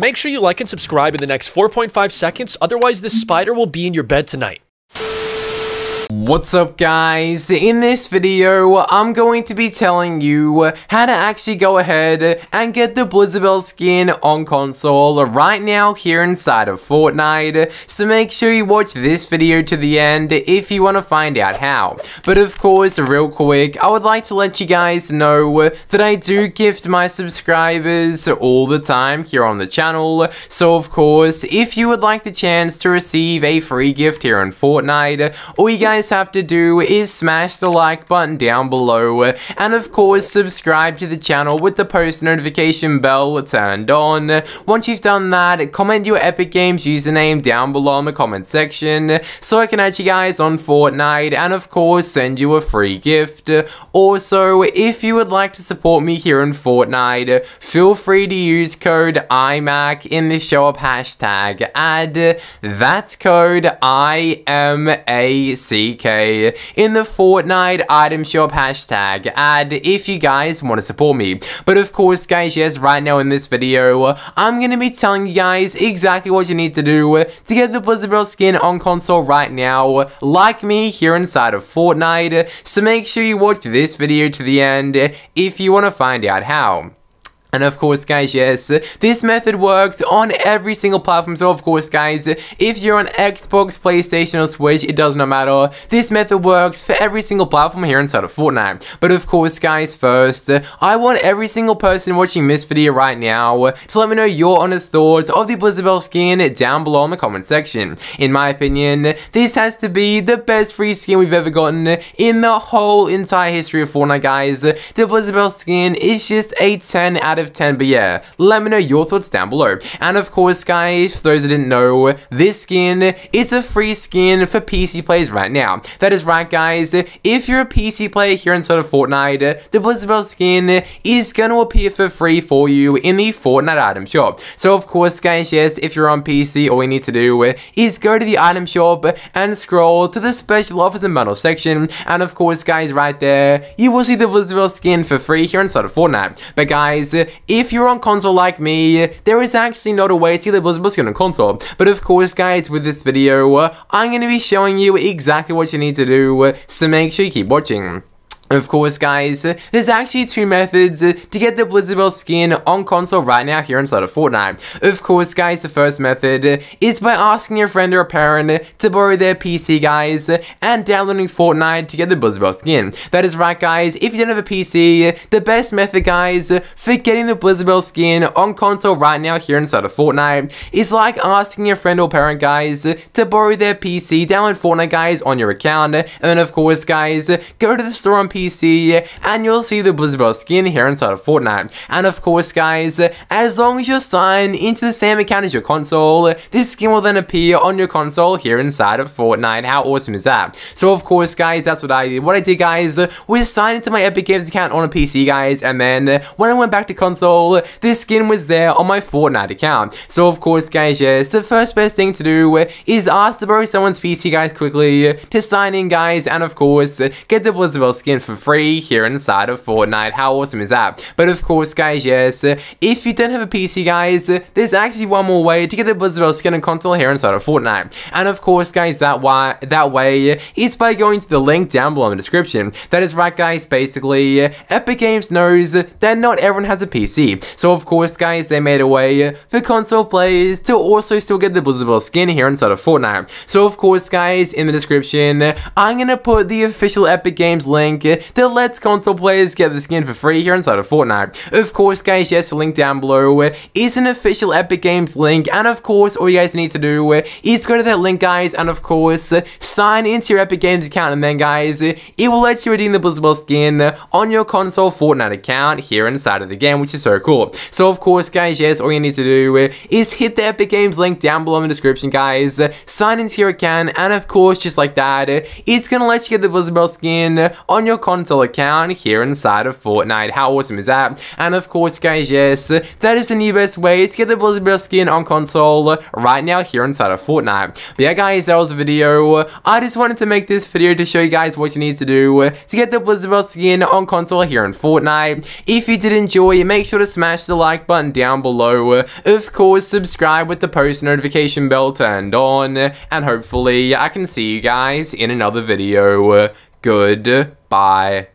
Make sure you like and subscribe in the next 4.5 seconds, otherwise this spider will be in your bed tonight. What's up guys? In this video, I'm going to be telling you how to actually go ahead and get the Blizzabel skin on console right now here inside of Fortnite. So make sure you watch this video to the end if you want to find out how. But of course, real quick, I would like to let you guys know that I do gift my subscribers all the time here on the channel. So of course, if you would like the chance to receive a free gift here in Fortnite, all you guys guys have to do is smash the like button down below and of course subscribe to the channel with the post notification bell turned on. Once you've done that, comment your Epic Games username down below in the comment section so I can add you guys on Fortnite and of course send you a free gift. Also, if you would like to support me here in Fortnite, feel free to use code IMAC in the show up hashtag Add That's code IMAC DK in the Fortnite item shop hashtag ad if you guys want to support me. But of course guys, yes, right now in this video, I'm going to be telling you guys exactly what you need to do to get the Blizzard Bros skin on console right now, like me here inside of Fortnite. So make sure you watch this video to the end if you want to find out how. And of course guys, yes, this method works on every single platform, so of course guys, if you're on Xbox, PlayStation or Switch, it does not matter. This method works for every single platform here inside of Fortnite. But of course guys, first, I want every single person watching this video right now to let me know your honest thoughts of the Bell skin down below in the comment section. In my opinion, this has to be the best free skin we've ever gotten in the whole entire history of Fortnite guys. The Blizzabelle skin is just a 10 out of of 10. But yeah, let me know your thoughts down below. And of course, guys, for those who didn't know, this skin is a free skin for PC players right now. That is right, guys. If you're a PC player here inside of Fortnite, the Blizzard skin is going to appear for free for you in the Fortnite item shop. So of course, guys, yes, if you're on PC, all you need to do is go to the item shop and scroll to the special offers and bundle section. And of course, guys, right there, you will see the Blizzard skin for free here inside of Fortnite. But guys, if you're on console like me, there is actually not a way to get the Blizzard Blizzcon on console. But of course, guys, with this video, I'm going to be showing you exactly what you need to do, so make sure you keep watching. Of course, guys, there's actually two methods to get the Bell skin on console right now here inside of Fortnite. Of course, guys, the first method is by asking your friend or parent to borrow their PC, guys, and downloading Fortnite to get the Bell skin. That is right, guys, if you don't have a PC, the best method, guys, for getting the Bell skin on console right now here inside of Fortnite is like asking your friend or parent, guys, to borrow their PC, download Fortnite, guys, on your account, and then, of course, guys, go to the store on PC PC, and you'll see the Blizzard skin here inside of Fortnite. And of course, guys, as long as you're signed into the same account as your console, this skin will then appear on your console here inside of Fortnite. How awesome is that? So of course, guys, that's what I did. What I did, guys, was sign into my Epic Games account on a PC, guys, and then when I went back to console, this skin was there on my Fortnite account. So of course, guys, yes, the first best thing to do is ask to borrow someone's PC, guys, quickly to sign in, guys, and of course, get the Blizzard skin for for free here inside of Fortnite. How awesome is that? But of course, guys, yes, if you don't have a PC, guys, there's actually one more way to get the Blizzard skin and console here inside of Fortnite. And of course, guys, that why that way is by going to the link down below in the description. That is right, guys. Basically, Epic Games knows that not everyone has a PC, so of course, guys, they made a way for console players to also still get the Blizzard skin here inside of Fortnite. So of course, guys, in the description, I'm gonna put the official Epic Games link that lets console players get the skin for free here inside of Fortnite. Of course guys, yes, the link down below uh, is an official Epic Games link and of course all you guys need to do uh, is go to that link guys and of course uh, sign into your Epic Games account and then guys, it will let you redeem the Blizzard skin on your console Fortnite account here inside of the game which is so cool. So of course guys, yes, all you need to do is hit the Epic Games link down below in the description guys, sign into your account and of course just like that, it's gonna let you get the Blizzard skin on your console console account here inside of Fortnite. How awesome is that? And of course, guys, yes, that is the new best way to get the Blizzard Bear skin on console right now here inside of Fortnite. But yeah, guys, that was the video. I just wanted to make this video to show you guys what you need to do to get the Blizzard Bear skin on console here in Fortnite. If you did enjoy, make sure to smash the like button down below. Of course, subscribe with the post notification bell turned on. And hopefully, I can see you guys in another video. Good Bye.